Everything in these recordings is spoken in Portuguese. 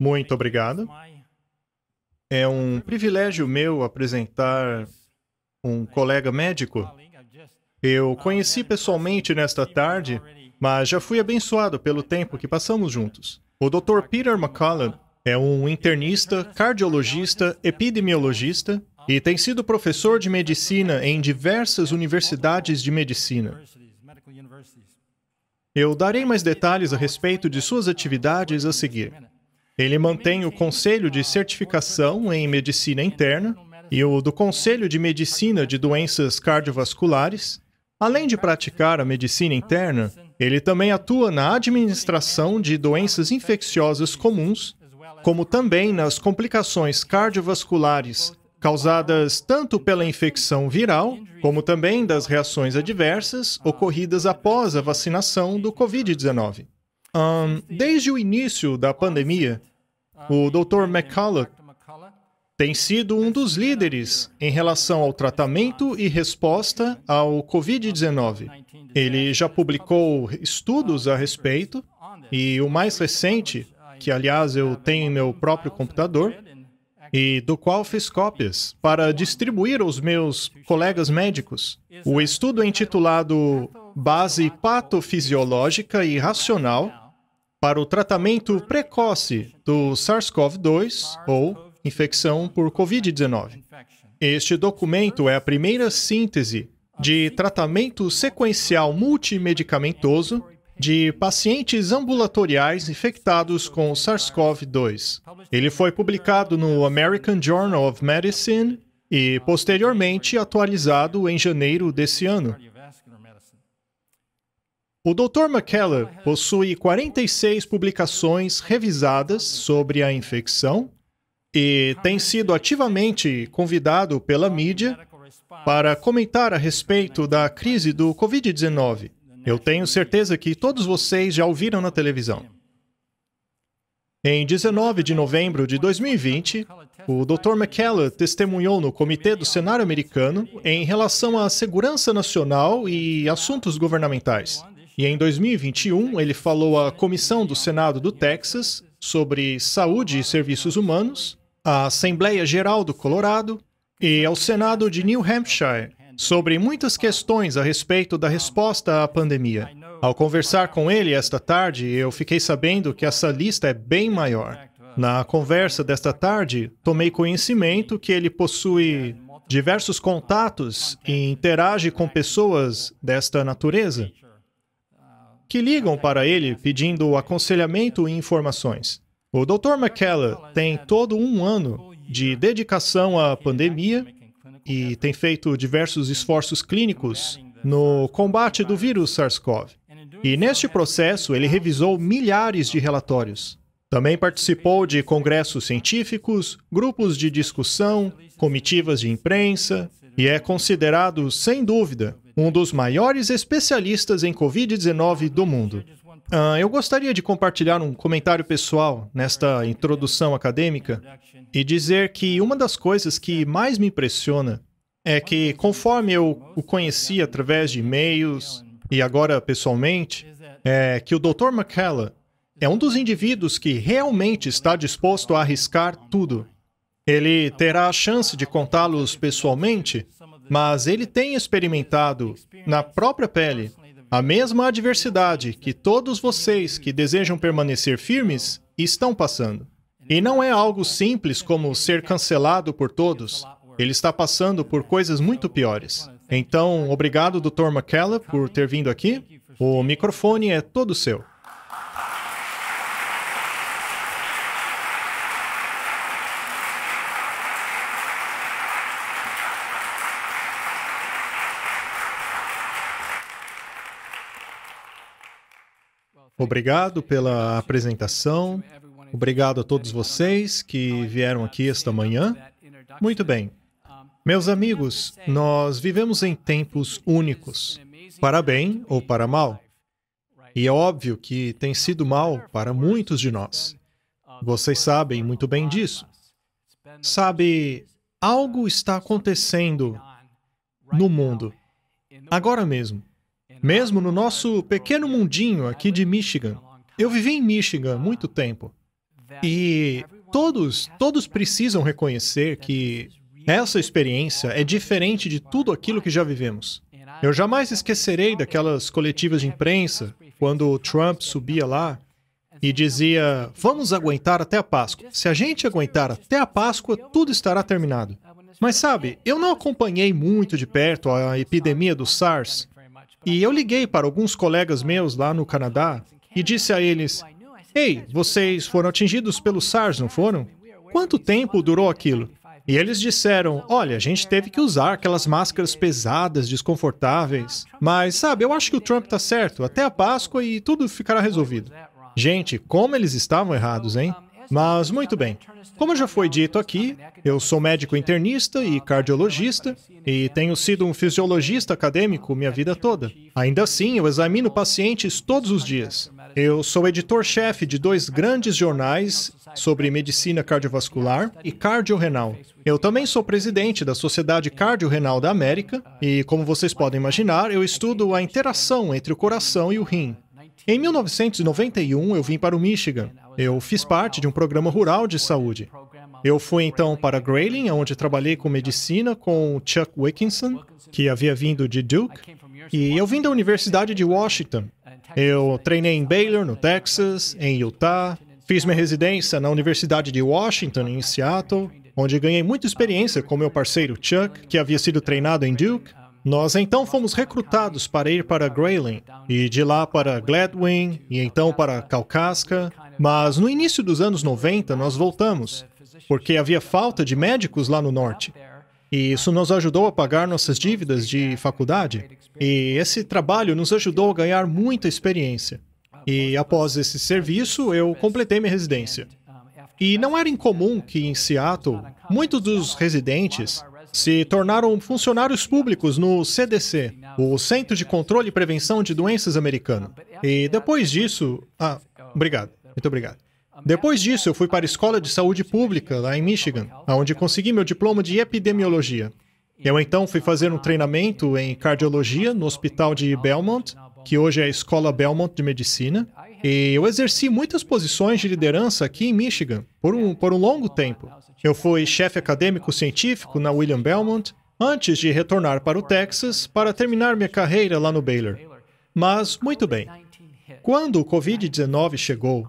Muito obrigado. É um privilégio meu apresentar um colega médico. Eu conheci pessoalmente nesta tarde, mas já fui abençoado pelo tempo que passamos juntos. O Dr. Peter McCullough é um internista, cardiologista, epidemiologista e tem sido professor de medicina em diversas universidades de medicina. Eu darei mais detalhes a respeito de suas atividades a seguir. Ele mantém o Conselho de Certificação em Medicina Interna e o do Conselho de Medicina de Doenças Cardiovasculares. Além de praticar a medicina interna, ele também atua na administração de doenças infecciosas comuns, como também nas complicações cardiovasculares causadas tanto pela infecção viral, como também das reações adversas ocorridas após a vacinação do Covid-19. Um, desde o início da pandemia, o Dr. McCullough tem sido um dos líderes em relação ao tratamento e resposta ao Covid-19. Ele já publicou estudos a respeito e o mais recente, que aliás eu tenho em meu próprio computador, e do qual fiz cópias para distribuir aos meus colegas médicos. O estudo é intitulado Base Patofisiológica e Racional para o tratamento precoce do SARS-CoV-2 ou infecção por Covid-19. Este documento é a primeira síntese de tratamento sequencial multimedicamentoso de pacientes ambulatoriais infectados com SARS-CoV-2. Ele foi publicado no American Journal of Medicine e posteriormente atualizado em janeiro desse ano. O Dr. McKellar possui 46 publicações revisadas sobre a infecção e tem sido ativamente convidado pela mídia para comentar a respeito da crise do Covid-19. Eu tenho certeza que todos vocês já ouviram na televisão. Em 19 de novembro de 2020, o Dr. McKellar testemunhou no Comitê do Senado Americano em relação à segurança nacional e assuntos governamentais. E em 2021, ele falou à Comissão do Senado do Texas sobre Saúde e Serviços Humanos, à Assembleia Geral do Colorado e ao Senado de New Hampshire sobre muitas questões a respeito da resposta à pandemia. Ao conversar com ele esta tarde, eu fiquei sabendo que essa lista é bem maior. Na conversa desta tarde, tomei conhecimento que ele possui diversos contatos e interage com pessoas desta natureza que ligam para ele pedindo aconselhamento e informações. O Dr. McKellar tem todo um ano de dedicação à pandemia e tem feito diversos esforços clínicos no combate do vírus SARS-CoV. E neste processo, ele revisou milhares de relatórios. Também participou de congressos científicos, grupos de discussão, comitivas de imprensa, e é considerado, sem dúvida, um dos maiores especialistas em Covid-19 do mundo. Ah, eu gostaria de compartilhar um comentário pessoal nesta introdução acadêmica e dizer que uma das coisas que mais me impressiona é que, conforme eu o conheci através de e-mails e agora pessoalmente, é que o Dr. McKellar é um dos indivíduos que realmente está disposto a arriscar tudo ele terá a chance de contá-los pessoalmente, mas ele tem experimentado na própria pele a mesma adversidade que todos vocês que desejam permanecer firmes estão passando. E não é algo simples como ser cancelado por todos. Ele está passando por coisas muito piores. Então, obrigado, Dr. McKellar, por ter vindo aqui. O microfone é todo seu. Obrigado pela apresentação. Obrigado a todos vocês que vieram aqui esta manhã. Muito bem. Meus amigos, nós vivemos em tempos únicos, para bem ou para mal. E é óbvio que tem sido mal para muitos de nós. Vocês sabem muito bem disso. Sabe, algo está acontecendo no mundo, agora mesmo. Mesmo no nosso pequeno mundinho aqui de Michigan. Eu vivi em Michigan muito tempo. E todos, todos precisam reconhecer que essa experiência é diferente de tudo aquilo que já vivemos. Eu jamais esquecerei daquelas coletivas de imprensa quando o Trump subia lá e dizia: Vamos aguentar até a Páscoa. Se a gente aguentar até a Páscoa, tudo estará terminado. Mas sabe, eu não acompanhei muito de perto a epidemia do SARS, e eu liguei para alguns colegas meus lá no Canadá e disse a eles: Ei, vocês foram atingidos pelo SARS, não foram? Quanto tempo durou aquilo? E eles disseram: Olha, a gente teve que usar aquelas máscaras pesadas, desconfortáveis. Mas, sabe, eu acho que o Trump tá certo. Até a Páscoa e tudo ficará resolvido. Gente, como eles estavam errados, hein? Mas, muito bem. Como já foi dito aqui, eu sou médico internista e cardiologista e tenho sido um fisiologista acadêmico minha vida toda. Ainda assim, eu examino pacientes todos os dias. Eu sou editor-chefe de dois grandes jornais sobre medicina cardiovascular e cardiorrenal. Eu também sou presidente da Sociedade Cardiorrenal da América e, como vocês podem imaginar, eu estudo a interação entre o coração e o rim. Em 1991, eu vim para o Michigan. Eu fiz parte de um programa rural de saúde. Eu fui então para Grayling, onde trabalhei com medicina com Chuck Wickinson, que havia vindo de Duke, e eu vim da Universidade de Washington. Eu treinei em Baylor, no Texas, em Utah, fiz minha residência na Universidade de Washington, em Seattle, onde ganhei muita experiência com meu parceiro Chuck, que havia sido treinado em Duke, nós então fomos recrutados para ir para Grayling, e de lá para Gladwin, e então para Kalkaska. Mas no início dos anos 90, nós voltamos, porque havia falta de médicos lá no norte. E isso nos ajudou a pagar nossas dívidas de faculdade. E esse trabalho nos ajudou a ganhar muita experiência. E após esse serviço, eu completei minha residência. E não era incomum que em Seattle, muitos dos residentes se tornaram funcionários públicos no CDC, o Centro de Controle e Prevenção de Doenças americano. E depois disso. Ah, obrigado. Muito obrigado. Depois disso, eu fui para a Escola de Saúde Pública, lá em Michigan, onde consegui meu diploma de epidemiologia. Eu então fui fazer um treinamento em cardiologia no Hospital de Belmont, que hoje é a Escola Belmont de Medicina, e eu exerci muitas posições de liderança aqui em Michigan por um, por um longo tempo. Eu fui chefe acadêmico científico na William Belmont antes de retornar para o Texas para terminar minha carreira lá no Baylor. Mas, muito bem, quando o Covid-19 chegou,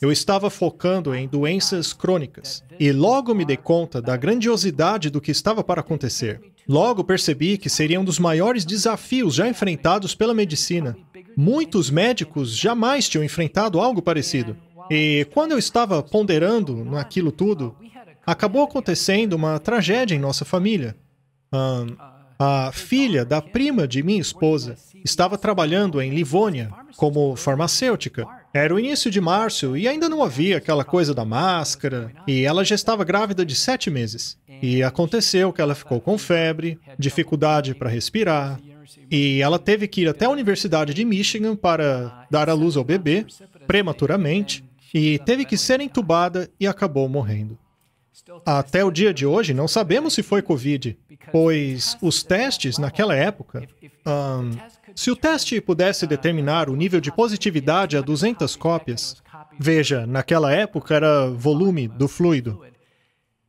eu estava focando em doenças crônicas e logo me dei conta da grandiosidade do que estava para acontecer. Logo percebi que seria um dos maiores desafios já enfrentados pela medicina. Muitos médicos jamais tinham enfrentado algo parecido. E quando eu estava ponderando naquilo tudo, acabou acontecendo uma tragédia em nossa família. a, a filha da prima de minha esposa estava trabalhando em Livônia como farmacêutica era o início de março e ainda não havia aquela coisa da máscara, e ela já estava grávida de sete meses. E aconteceu que ela ficou com febre, dificuldade para respirar, e ela teve que ir até a Universidade de Michigan para dar à luz ao bebê, prematuramente, e teve que ser entubada e acabou morrendo. Até o dia de hoje, não sabemos se foi Covid, pois os testes naquela época. Um, se o teste pudesse determinar o nível de positividade a 200 cópias, veja, naquela época era volume do fluido.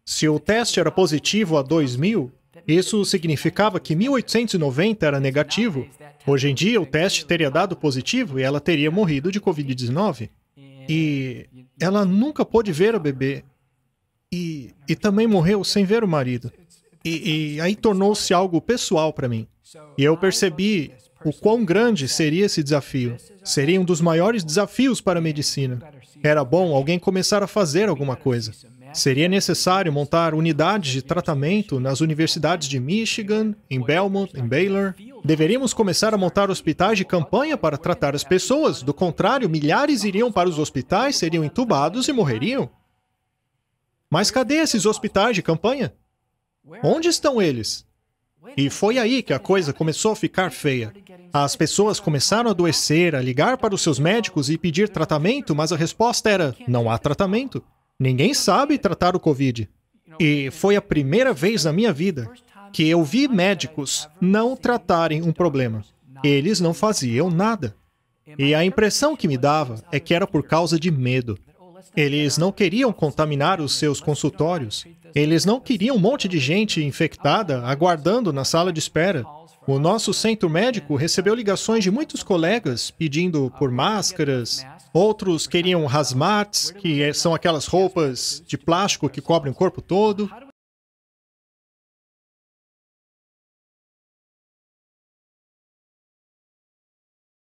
Se o teste era positivo a 2000, isso significava que 1890 era negativo. Hoje em dia, o teste teria dado positivo e ela teria morrido de Covid-19. E ela nunca pôde ver a bebê e, e também morreu sem ver o marido. E, e aí tornou-se algo pessoal para mim. E eu percebi o quão grande seria esse desafio. Seria um dos maiores desafios para a medicina. Era bom alguém começar a fazer alguma coisa. Seria necessário montar unidades de tratamento nas universidades de Michigan, em Belmont, em Baylor. Deveríamos começar a montar hospitais de campanha para tratar as pessoas, do contrário, milhares iriam para os hospitais, seriam entubados e morreriam. Mas cadê esses hospitais de campanha? Onde estão eles? E foi aí que a coisa começou a ficar feia. As pessoas começaram a adoecer, a ligar para os seus médicos e pedir tratamento, mas a resposta era: não há tratamento. Ninguém sabe tratar o Covid. E foi a primeira vez na minha vida que eu vi médicos não tratarem um problema. Eles não faziam nada. E a impressão que me dava é que era por causa de medo. Eles não queriam contaminar os seus consultórios. Eles não queriam um monte de gente infectada aguardando na sala de espera. O nosso centro médico recebeu ligações de muitos colegas pedindo por máscaras. Outros queriam hazmats, que são aquelas roupas de plástico que cobrem o corpo todo.